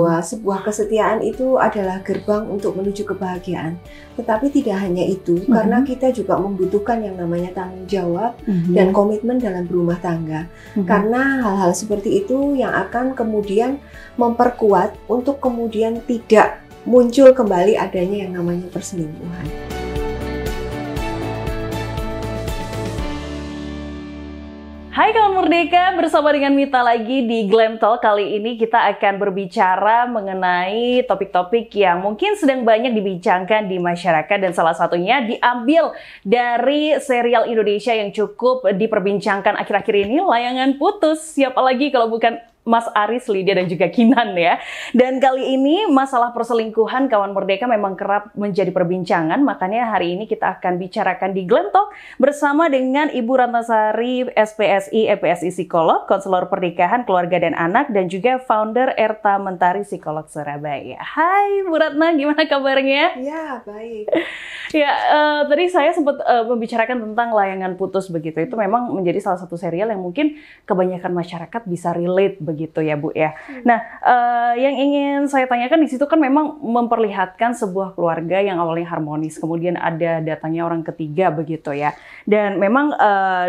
bahwa sebuah kesetiaan itu adalah gerbang untuk menuju kebahagiaan. Tetapi tidak hanya itu, mm -hmm. karena kita juga membutuhkan yang namanya tanggung jawab mm -hmm. dan komitmen dalam berumah tangga. Mm -hmm. Karena hal-hal seperti itu yang akan kemudian memperkuat untuk kemudian tidak muncul kembali adanya yang namanya perselingkuhan. Hai kawan merdeka, bersama dengan Mita lagi di Glam Talk. Kali ini kita akan berbicara mengenai topik-topik yang mungkin sedang banyak dibincangkan di masyarakat dan salah satunya diambil dari serial Indonesia yang cukup diperbincangkan akhir-akhir ini, Layangan Putus. Siapa lagi kalau bukan Mas Aris, Lydia, dan juga Kinan ya. Dan kali ini masalah perselingkuhan kawan merdeka memang kerap menjadi perbincangan. Makanya hari ini kita akan bicarakan di Glentok bersama dengan Ibu Rantasari, SPSI, EPSI Psikolog, Konselor Pernikahan, Keluarga dan Anak, dan juga founder Erta Mentari Psikolog Surabaya. Hai Bu Ratna, gimana kabarnya? Ya, baik. ya, uh, tadi saya sempat uh, membicarakan tentang layangan putus begitu. Itu memang menjadi salah satu serial yang mungkin kebanyakan masyarakat bisa relate begitu ya Bu ya. Hmm. Nah, uh, yang ingin saya tanyakan di situ kan memang memperlihatkan sebuah keluarga yang awalnya harmonis, kemudian ada datangnya orang ketiga begitu ya. Dan memang uh,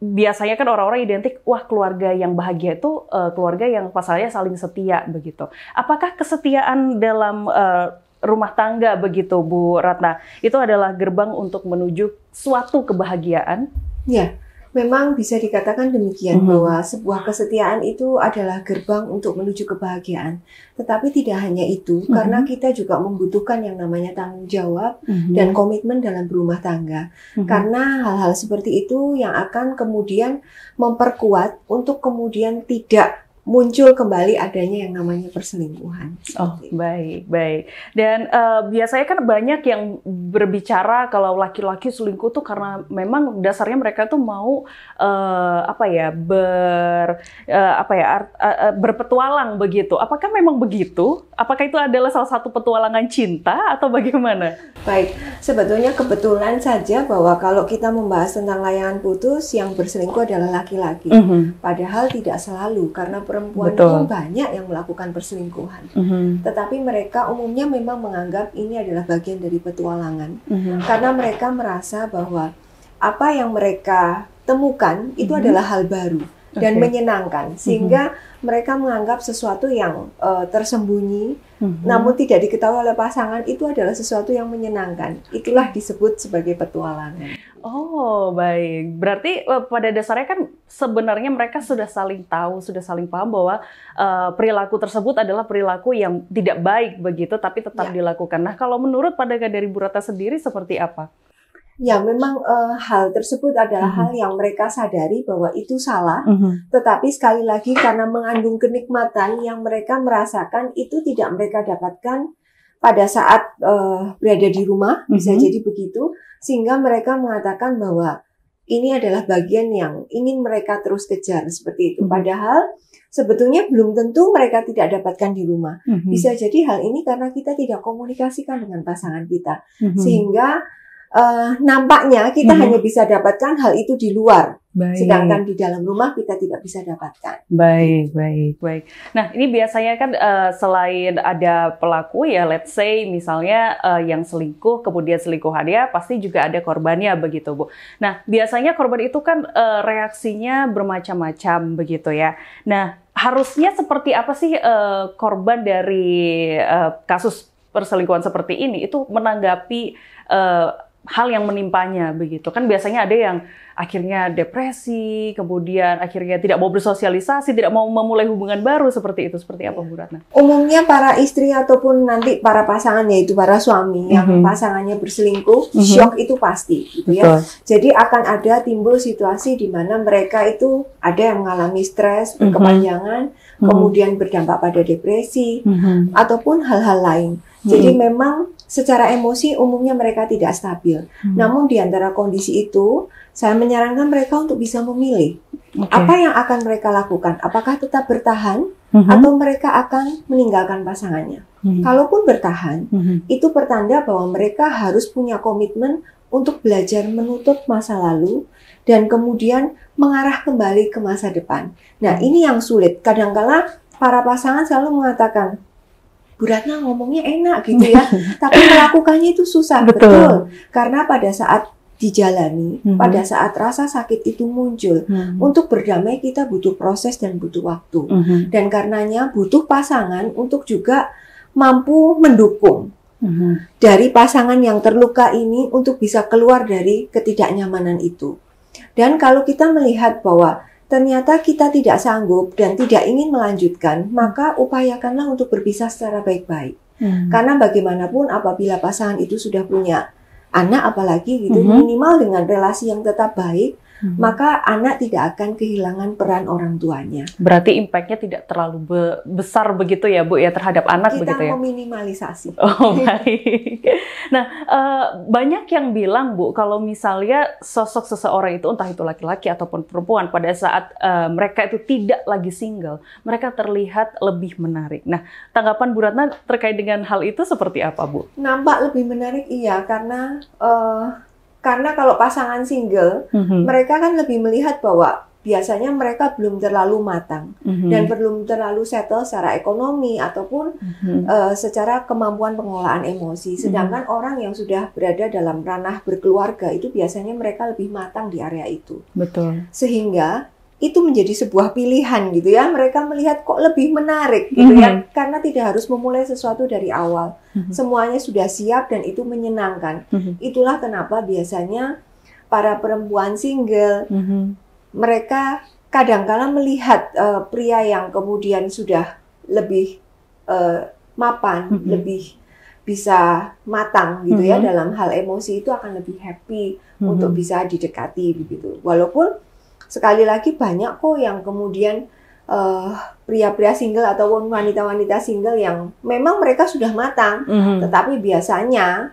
biasanya kan orang-orang identik wah keluarga yang bahagia itu uh, keluarga yang pasalnya saling setia begitu. Apakah kesetiaan dalam uh, rumah tangga begitu Bu Ratna itu adalah gerbang untuk menuju suatu kebahagiaan? Ya. Memang bisa dikatakan demikian mm-hmm. bahwa sebuah kesetiaan itu adalah gerbang untuk menuju kebahagiaan. Tetapi tidak hanya itu, mm-hmm. karena kita juga membutuhkan yang namanya tanggung jawab mm-hmm. dan komitmen dalam berumah tangga. Mm-hmm. Karena hal-hal seperti itu yang akan kemudian memperkuat untuk kemudian tidak muncul kembali adanya yang namanya perselingkuhan. Oh, baik, baik. Dan uh, biasanya kan banyak yang berbicara kalau laki-laki selingkuh tuh karena memang dasarnya mereka tuh mau uh, apa ya ber uh, apa ya uh, berpetualang begitu. Apakah memang begitu? Apakah itu adalah salah satu petualangan cinta atau bagaimana? Baik, sebetulnya kebetulan saja bahwa kalau kita membahas tentang layangan putus yang berselingkuh adalah laki-laki. Mm -hmm. Padahal tidak selalu karena perempuan Betul. itu banyak yang melakukan perselingkuhan. Mm -hmm. Tetapi mereka umumnya memang menganggap ini adalah bagian dari petualangan. Mm -hmm. Karena mereka merasa bahwa apa yang mereka temukan itu mm -hmm. adalah hal baru dan okay. menyenangkan sehingga mm-hmm. mereka menganggap sesuatu yang uh, tersembunyi mm-hmm. namun tidak diketahui oleh pasangan itu adalah sesuatu yang menyenangkan itulah disebut sebagai petualangan oh baik berarti eh, pada dasarnya kan sebenarnya mereka sudah saling tahu sudah saling paham bahwa uh, perilaku tersebut adalah perilaku yang tidak baik begitu tapi tetap ya. dilakukan nah kalau menurut pada dari Burata sendiri seperti apa Ya, memang uh, hal tersebut adalah mm -hmm. hal yang mereka sadari bahwa itu salah. Mm -hmm. Tetapi sekali lagi karena mengandung kenikmatan yang mereka merasakan itu tidak mereka dapatkan pada saat uh, berada di rumah, mm -hmm. bisa mm-hmm. jadi begitu, sehingga mereka mengatakan bahwa ini adalah bagian yang ingin mereka terus kejar seperti itu. Mm -hmm. Padahal sebetulnya belum tentu mereka tidak dapatkan di rumah. Mm -hmm. Bisa jadi hal ini karena kita tidak komunikasikan dengan pasangan kita, mm -hmm. sehingga uh, nampaknya kita hmm. hanya bisa dapatkan hal itu di luar. Baik. Sedangkan di dalam rumah kita tidak bisa dapatkan. Baik, baik, baik. Nah, ini biasanya kan uh, selain ada pelaku ya, let's say misalnya uh, yang selingkuh kemudian selingkuhannya pasti juga ada korbannya begitu, Bu. Nah, biasanya korban itu kan uh, reaksinya bermacam-macam begitu ya. Nah, harusnya seperti apa sih uh, korban dari uh, kasus perselingkuhan seperti ini itu menanggapi hal yang menimpanya begitu kan biasanya ada yang akhirnya depresi, kemudian akhirnya tidak mau bersosialisasi, tidak mau memulai hubungan baru seperti itu. Seperti apa Bu Ratna? Umumnya para istri ataupun nanti para pasangan yaitu para suami mm -hmm. yang mhm. pasangannya berselingkuh, mm -hmm. shock itu pasti gitu ya. Jadi akan ada timbul situasi di mana mereka itu ada yang mengalami stres mm kepanjangan, mm -hmm. kemudian berdampak pada depresi mm -hmm. ataupun hal-hal lain. Jadi hmm. memang secara emosi umumnya mereka tidak stabil. Hmm. Namun di antara kondisi itu saya menyarankan mereka untuk bisa memilih okay. apa yang akan mereka lakukan. Apakah tetap bertahan mm-hmm. atau mereka akan meninggalkan pasangannya. Mm-hmm. Kalaupun bertahan, mm-hmm. itu pertanda bahwa mereka harus punya komitmen untuk belajar menutup masa lalu dan kemudian mengarah kembali ke masa depan. Nah, mhm. ini yang sulit. Kadangkala para pasangan selalu mengatakan, Bu ngomongnya enak gitu ya, tapi melakukannya itu susah. Betul. Betul. Karena pada saat dijalani hmm. pada saat rasa sakit itu muncul. Hmm. Untuk berdamai kita butuh proses dan butuh waktu. Hmm. Dan karenanya butuh pasangan untuk juga mampu mendukung hmm. dari pasangan yang terluka ini untuk bisa keluar dari ketidaknyamanan itu. Dan kalau kita melihat bahwa ternyata kita tidak sanggup dan tidak ingin melanjutkan, maka upayakanlah untuk berpisah secara baik-baik. Hmm. Karena bagaimanapun apabila pasangan itu sudah punya anak apalagi gitu mm -hmm. minimal dengan relasi yang tetap baik hmm. maka anak tidak akan kehilangan peran orang tuanya. Berarti impactnya tidak terlalu be besar begitu ya Bu ya terhadap anak Kita begitu ya? Kita meminimalisasi. Oh baik. nah uh, banyak yang bilang Bu kalau misalnya sosok seseorang itu entah itu laki-laki ataupun perempuan pada saat uh, mereka itu tidak lagi single, mereka terlihat lebih menarik. Nah tanggapan Bu Ratna terkait dengan hal itu seperti apa Bu? Nampak lebih menarik iya karena uh, karena kalau pasangan single, mm-hmm. mereka kan lebih melihat bahwa biasanya mereka belum terlalu matang mm-hmm. dan belum terlalu settle secara ekonomi ataupun mm-hmm. uh, secara kemampuan pengelolaan emosi. Mhm. Sedangkan mm-hmm. orang yang sudah berada dalam ranah berkeluarga itu biasanya mereka lebih matang di area itu. Betul. Sehingga itu menjadi sebuah pilihan gitu ya. Mereka melihat kok lebih menarik gitu mm -hmm. ya mm-hmm. karena tidak harus memulai sesuatu dari awal. Mm -hmm. Semuanya sudah siap dan itu menyenangkan. Mm -hmm. Itulah kenapa biasanya para perempuan single mm -hmm. mereka kadangkala -kadang melihat uh, pria yang kemudian sudah lebih uh, mapan, mm -hmm. lebih bisa matang gitu mm -hmm. ya mm-hmm. dalam hal emosi itu akan lebih happy mm -hmm. untuk mm-hmm. bisa didekati gitu Walaupun sekali lagi banyak kok yang kemudian pria eh, pria-pria single ataupun wanita-wanita single yang memang mereka sudah matang, mm -hmm. tetapi biasanya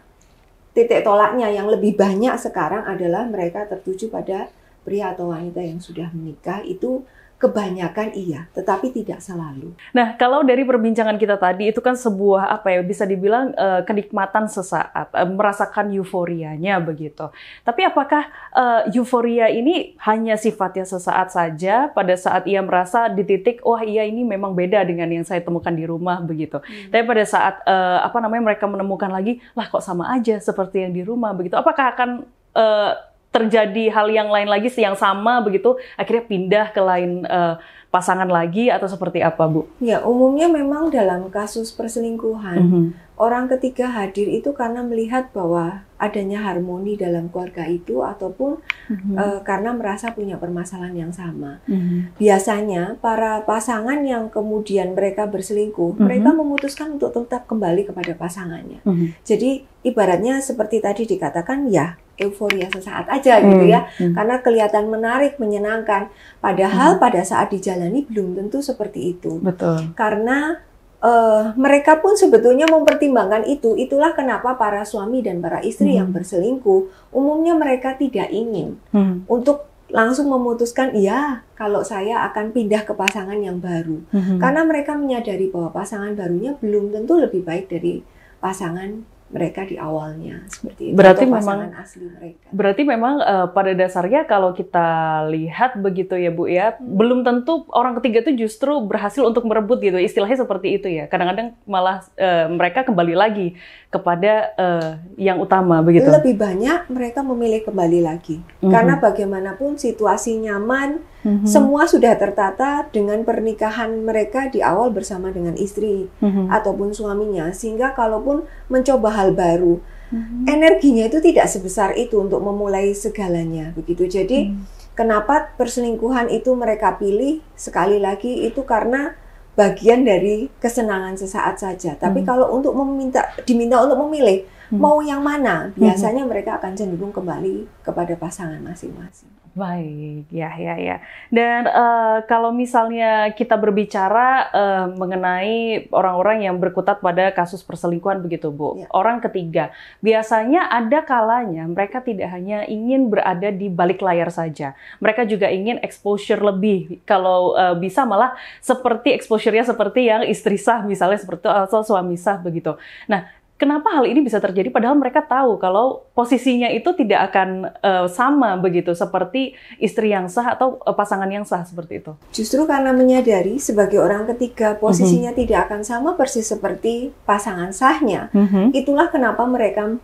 titik tolaknya yang lebih banyak sekarang adalah mereka tertuju pada pria atau wanita yang sudah menikah itu Kebanyakan iya, tetapi tidak selalu. Nah, kalau dari perbincangan kita tadi itu kan sebuah apa ya bisa dibilang uh, kenikmatan sesaat, uh, merasakan euforianya begitu. Tapi apakah uh, euforia ini hanya sifatnya sesaat saja pada saat ia merasa di titik wah iya ini memang beda dengan yang saya temukan di rumah begitu. Hmm. Tapi pada saat uh, apa namanya mereka menemukan lagi lah kok sama aja seperti yang di rumah begitu. Apakah akan uh, terjadi hal yang lain lagi yang sama begitu akhirnya pindah ke lain uh, pasangan lagi atau seperti apa Bu? Ya umumnya memang dalam kasus perselingkuhan mm -hmm. orang ketiga hadir itu karena melihat bahwa adanya harmoni dalam keluarga itu ataupun mm -hmm. uh, karena merasa punya permasalahan yang sama. Mm -hmm. Biasanya para pasangan yang kemudian mereka berselingkuh mm -hmm. mereka memutuskan untuk tetap kembali kepada pasangannya. Mm -hmm. Jadi ibaratnya seperti tadi dikatakan ya euforia sesaat aja gitu hmm. gitu ya hmm. karena kelihatan menarik menyenangkan padahal hmm. pada saat dijalani belum tentu seperti itu betul karena Uh, mereka pun sebetulnya mempertimbangkan itu. Itulah kenapa para suami dan para istri hmm. yang berselingkuh, umumnya mereka tidak ingin hmm. untuk langsung memutuskan, "Iya, kalau saya akan pindah ke pasangan yang baru." Hmm. Karena mereka menyadari bahwa pasangan barunya belum tentu lebih baik dari pasangan mereka di awalnya seperti itu berarti memang asli mereka. Berarti memang uh, pada dasarnya kalau kita lihat begitu ya Bu ya, hmm. belum tentu orang ketiga itu justru berhasil untuk merebut gitu. Istilahnya seperti itu ya. Kadang-kadang malah uh, mereka kembali lagi kepada uh, yang utama begitu. Lebih banyak mereka memilih kembali lagi. Hmm. Karena bagaimanapun situasi nyaman hmm Semua sudah tertata dengan pernikahan mereka di awal bersama dengan istri mm-hmm. ataupun suaminya, sehingga kalaupun mencoba hal baru, mm-hmm. energinya itu tidak sebesar itu untuk memulai segalanya. Begitu, jadi mm-hmm. kenapa perselingkuhan itu mereka pilih sekali lagi itu karena bagian dari kesenangan sesaat saja. Tapi hmm kalau untuk meminta diminta untuk memilih Hmm. mau yang mana hmm. biasanya mereka akan cenderung kembali kepada pasangan masing-masing. Baik, ya, ya, ya. Dan uh, kalau misalnya kita berbicara uh, mengenai orang-orang yang berkutat pada kasus perselingkuhan begitu, Bu. Ya. Orang ketiga, biasanya ada kalanya mereka tidak hanya ingin berada di balik layar saja. Mereka juga ingin exposure lebih. Kalau uh, bisa malah seperti exposure-nya seperti yang istri sah misalnya seperti atau suami sah begitu. Nah, Kenapa hal ini bisa terjadi padahal mereka tahu kalau posisinya itu tidak akan uh, sama begitu seperti istri yang sah atau uh, pasangan yang sah seperti itu? Justru karena menyadari sebagai orang ketiga posisinya mm -hmm. tidak akan sama persis seperti pasangan sahnya, mm -hmm. itulah kenapa mereka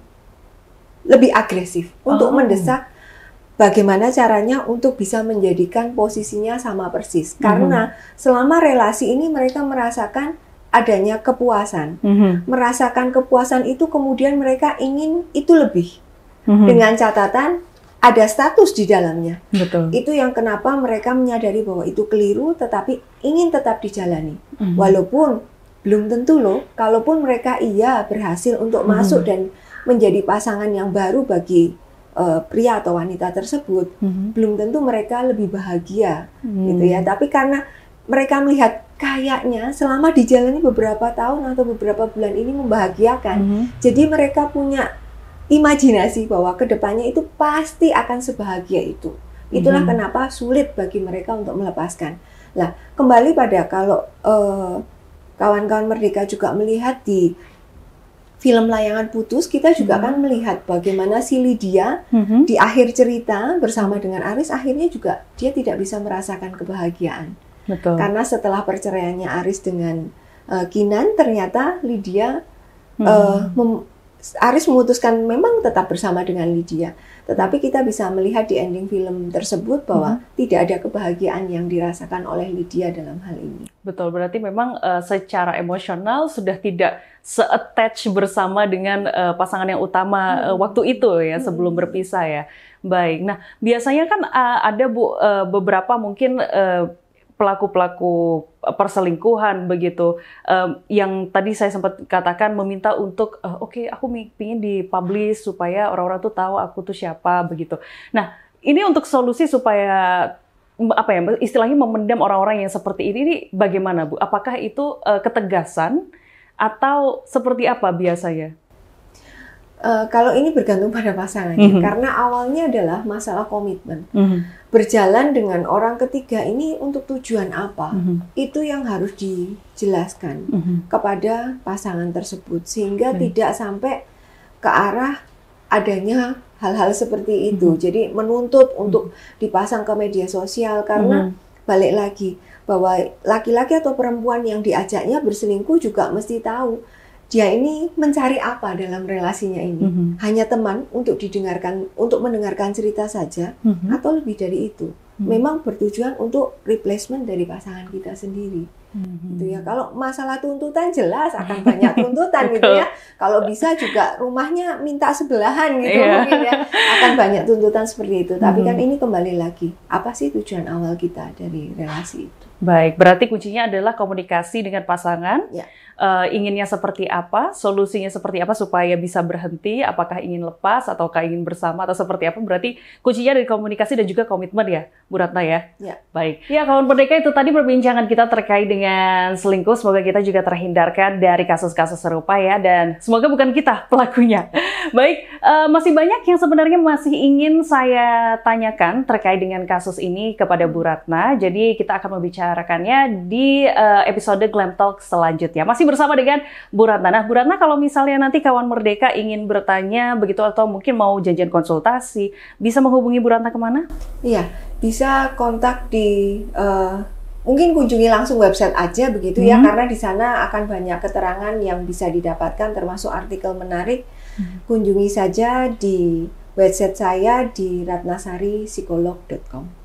lebih agresif untuk oh. mendesak bagaimana caranya untuk bisa menjadikan posisinya sama persis. Mhm. Karena mm -hmm. selama relasi ini mereka merasakan adanya kepuasan. Mm-hmm. Merasakan kepuasan itu kemudian mereka ingin itu lebih. Mm-hmm. Dengan catatan ada status di dalamnya. Betul. Itu yang kenapa mereka menyadari bahwa itu keliru tetapi ingin tetap dijalani. Mm-hmm. Walaupun belum tentu loh, kalaupun mereka iya berhasil untuk mm-hmm. masuk dan menjadi pasangan yang baru bagi uh, pria atau wanita tersebut, mm-hmm. belum tentu mereka lebih bahagia mm-hmm. gitu ya. Mm-hmm. Tapi karena mereka melihat kayaknya selama dijalani beberapa tahun atau beberapa bulan ini membahagiakan. Mm -hmm. Jadi mereka punya imajinasi bahwa kedepannya itu pasti akan sebahagia itu. Itulah mm -hmm. kenapa sulit bagi mereka untuk melepaskan. Nah, kembali pada kalau kawan eh, kawan-kawan merdeka juga melihat di film layangan putus kita juga hmm. kan melihat bagaimana si Lydia hmm. di akhir cerita bersama dengan Aris akhirnya juga dia tidak bisa merasakan kebahagiaan. Betul. Karena setelah perceraiannya Aris dengan uh, Kinan, ternyata Lydia hmm. uh, Aris memutuskan memang tetap bersama dengan Lydia, tetapi kita bisa melihat di ending film tersebut bahwa hmm. tidak ada kebahagiaan yang dirasakan oleh Lydia dalam hal ini. Betul, berarti memang uh, secara emosional sudah tidak seattach bersama dengan uh, pasangan yang utama hmm. uh, waktu itu ya hmm. sebelum berpisah ya. Baik. Nah, biasanya kan uh, ada Bu uh, beberapa mungkin uh, pelaku-pelaku eh, perselingkuhan begitu um, yang tadi saya sempat katakan meminta untuk uh, oke okay, aku ingin dipublish supaya orang-orang tuh tahu aku tuh siapa begitu. Nah, ini untuk solusi supaya apa ya istilahnya memendam orang-orang yang seperti ini ini bagaimana Bu? Apakah itu uh, ketegasan atau seperti apa biasanya? Eh, kalau ini bergantung pada pasangannya, mm -hmm. karena awalnya adalah masalah komitmen. Mm -hmm. Berjalan dengan orang ketiga ini untuk tujuan apa? Mm -hmm. Itu yang harus dijelaskan mm -hmm. kepada pasangan tersebut, sehingga mm tidak sampai ke arah adanya hal-hal seperti itu. Mm -hmm. Jadi menuntut mhm. untuk dipasang ke media sosial karena mm -hmm. balik lagi bahwa laki-laki atau perempuan yang diajaknya berselingkuh juga mesti tahu dia ini mencari apa dalam relasinya ini? Mm -hmm. Hanya teman untuk didengarkan, untuk mendengarkan cerita saja, mm -hmm. atau lebih dari itu? Mm -hmm. Memang bertujuan untuk replacement dari pasangan kita sendiri. Mm -hmm. Gitu ya. Kalau masalah tuntutan jelas akan banyak tuntutan gitu ya. Kalau bisa juga rumahnya minta sebelahan gitu yeah. mungkin ya. Akan banyak tuntutan seperti itu. Tapi mm -hmm. kan ini kembali lagi, apa sih tujuan awal kita dari relasi itu? Baik, berarti kuncinya adalah komunikasi dengan pasangan. Ya. Uh, inginnya seperti apa, solusinya seperti apa supaya bisa berhenti, apakah ingin lepas ataukah ingin bersama atau seperti apa. Berarti kuncinya dari komunikasi dan juga komitmen ya, Bu Ratna ya. ya. Baik. Ya, kawan pendeka itu tadi perbincangan kita terkait dengan selingkuh. Semoga kita juga terhindarkan dari kasus-kasus serupa ya dan semoga bukan kita pelakunya. Baik, uh, masih banyak yang sebenarnya masih ingin saya tanyakan terkait dengan kasus ini kepada Bu Ratna. Jadi kita akan membicarakan rekannya di uh, episode Glam Talk selanjutnya. Masih bersama dengan Bu Ratna. Nah, Bu Ratna kalau misalnya nanti kawan Merdeka ingin bertanya begitu atau mungkin mau janjian konsultasi, bisa menghubungi Bu Ratna kemana? Iya, bisa kontak di uh, mungkin kunjungi langsung website aja begitu ya, hmm. ya, karena di sana akan banyak keterangan yang bisa didapatkan termasuk artikel menarik. Hmm. Kunjungi saja di website saya di ratnasaripsikolog.com.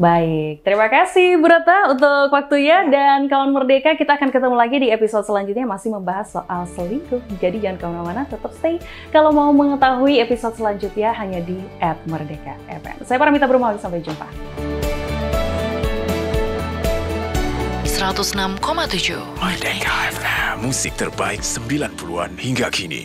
Baik, terima kasih Bu Rata untuk waktunya ya. dan kawan merdeka kita akan ketemu lagi di episode selanjutnya masih membahas soal selingkuh. Jadi jangan kemana-mana, tetap stay. Kalau mau mengetahui episode selanjutnya hanya di app @merdeka FM. Saya Paramita Brumawi, sampai jumpa. 106,7 Merdeka FM, musik terbaik 90-an hingga kini.